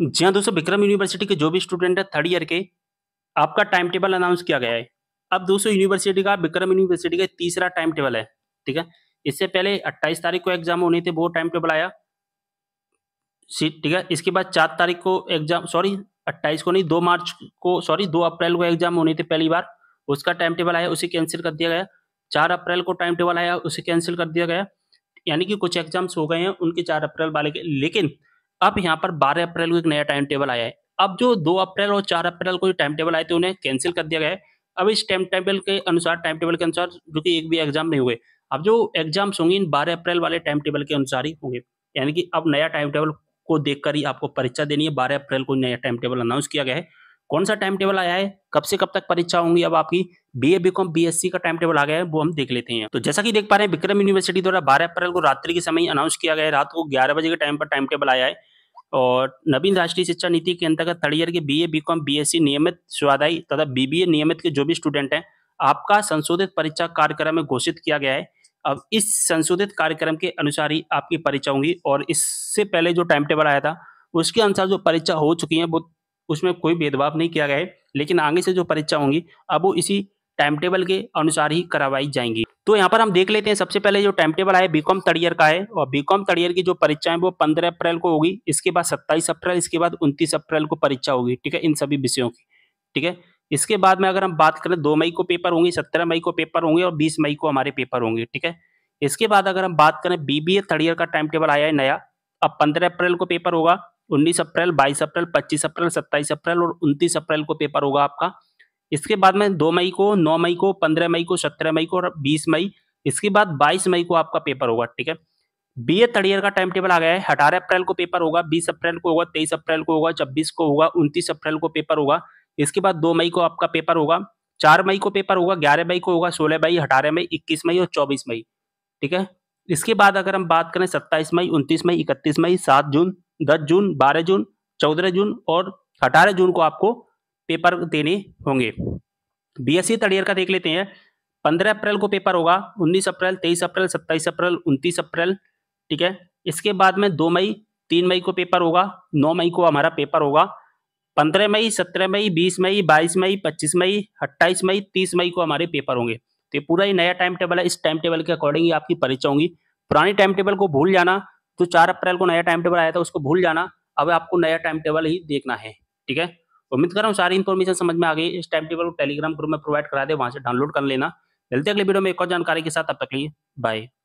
जी हाँ दोस्तों विक्रम यूनिवर्सिटी के जो भी स्टूडेंट है थर्ड ईयर के आपका टाइम टेबल अनाउंस किया गया है अब दोस्तों यूनिवर्सिटी का विक्रम यूनिवर्सिटी का तीसरा टाइम टेबल है ठीक है इससे पहले 28 तारीख को एग्जाम होने थे वो टाइम टेबल आया ठीक है इसके बाद चार तारीख को एग्जाम सॉरी अट्ठाईस को नहीं दो मार्च को सॉरी दो अप्रैल को एग्जाम होने थे पहली बार उसका टाइम टेबल आया उसे कैंसिल कर दिया गया चार अप्रैल को टाइम टेबल आया उसे कैंसिल कर दिया गया यानी कि कुछ एग्जाम्स हो गए हैं उनके चार अप्रैल वाले के लेकिन अब यहाँ पर 12 अप्रैल को एक नया टाइम टेबल आया है अब जो 2 अप्रैल और 4 अप्रैल को टाइम टेबल आए थे उन्हें कैंसिल कर दिया गया है अब इस टाइम टेबल के अनुसार टाइम टेबल के अनुसार जो कि एक भी एग्जाम नहीं हुए अब जो एग्जाम्स होंगे इन बारह अप्रैल वाले टाइम टेबल के अनुसार ही होंगे यानी कि अब नया टाइम टेबल को देखकर ही आपको परीक्षा देनी है बारह अप्रैल को नया टाइम टेबल अनाउंस किया गया है कौन सा टाइम टेबल आया है कब से कब तक परीक्षा होंगी अब आपकी B A B com B S C का टाइम टेबल आ गया है वो हम देख लेते हैं तो जैसा कि देख पा रहे हैं विक्रम यूनिवर्सिटी द्वारा बारह अप्रैल को रात्रि के समय अनाउंस किया गया है रात को ग्यारह बजे के टाइम पर टाइम टेबल आया है और नवीन राष्ट्रीय शिक्षा नीति के अंतर्गत थर्ड ईयर के बी एस सी नियमित स्वाध्यायी तथा ए नियमित के जो भी स्टूडेंट हैं आपका संशोधित परीक्षा कार्यक्रम में घोषित किया गया है अब इस संशोधित कार्यक्रम के अनुसार ही आपकी परीक्षा होंगी और इससे पहले जो टाइम टेबल आया था उसके अनुसार जो परीक्षा हो चुकी है वो उसमें कोई भेदभाव नहीं किया गया है लेकिन आगे से जो परीक्षा होंगी अब वो इसी टाइम टेबल के अनुसार ही करवाई जाएंगी तो यहाँ पर हम देख लेते हैं सबसे पहले जो टाइम टेबल आया बीकॉम थर्ड ईयर का है और बीकॉम थर्ड ईयर की जो परीक्षा है वो पंद्रह अप्रैल को होगी इसके बाद सत्ताईस अप्रैल इसके बाद 29 अप्रैल को परीक्षा होगी ठीक है इन सभी विषयों की ठीक है इसके बाद में अगर हम बात करें दो मई को पेपर होंगे सत्रह मई को पेपर होंगे और बीस मई को हमारे पेपर होंगे ठीक है इसके बाद अगर हम बात करें बीबीए थर्ड ईयर का टाइम टेबल आया है नया अब पंद्रह अप्रैल को पेपर होगा उन्नीस अप्रैल बाईस अप्रैल पच्चीस अप्रैल सत्ताईस अप्रैल और उनतीस अप्रैल को पेपर होगा आपका इसके बाद में दो मई को नौ मई को पंद्रह मई को सत्रह मई को और बीस मई इसके बाद बाईस मई को आपका पेपर होगा ठीक है बी ए थर्ड ईयर का टाइम टेबल आ गया है अठारह अप्रैल को पेपर होगा बीस अप्रैल को होगा तेईस अप्रैल को होगा छब्बीस को होगा उनतीस अप्रैल को पेपर होगा इसके बाद दो मई को आपका पेपर होगा चार मई को पेपर होगा ग्यारह मई को होगा सोलह मई अठारह मई इक्कीस मई और चौबीस मई ठीक है इसके बाद अगर हम बात करें सत्ताईस मई उनतीस मई इकतीस मई सात जून दस जून बारह जून चौदह जून और अठारह जून को आपको पेपर देने होंगे बीएससी थर्ड ईयर का देख लेते हैं पंद्रह अप्रैल को पेपर होगा उन्नीस अप्रैल तेईस अप्रैल सत्ताईस अप्रैल उनतीस अप्रैल ठीक है इसके बाद में दो मई तीन मई को पेपर होगा नौ मई को हमारा पेपर होगा पंद्रह मई सत्रह मई बीस मई बाईस मई पच्चीस मई अट्ठाईस मई तीस मई को हमारे पेपर होंगे तो ये पूरा ही नया टाइम टेबल है इस टाइम टेबल के अकॉर्डिंग ही आपकी परीक्षा होंगी पुरानी टाइम टेबल को भूल जाना जो चार अप्रैल को नया टाइम टेबल आया था उसको भूल जाना अब आपको नया टाइम टेबल ही देखना है ठीक है उम्मीद कर रहा हूँ सारी इन्फॉर्मेशन समझ में आ गई इस टाइम टेबल को टेलीग्राम ग्रुप में प्रोवाइड करा दे वहाँ से डाउनलोड कर लेना मिलते अगले वीडियो में एक और जानकारी के साथ अब तक लिए बाय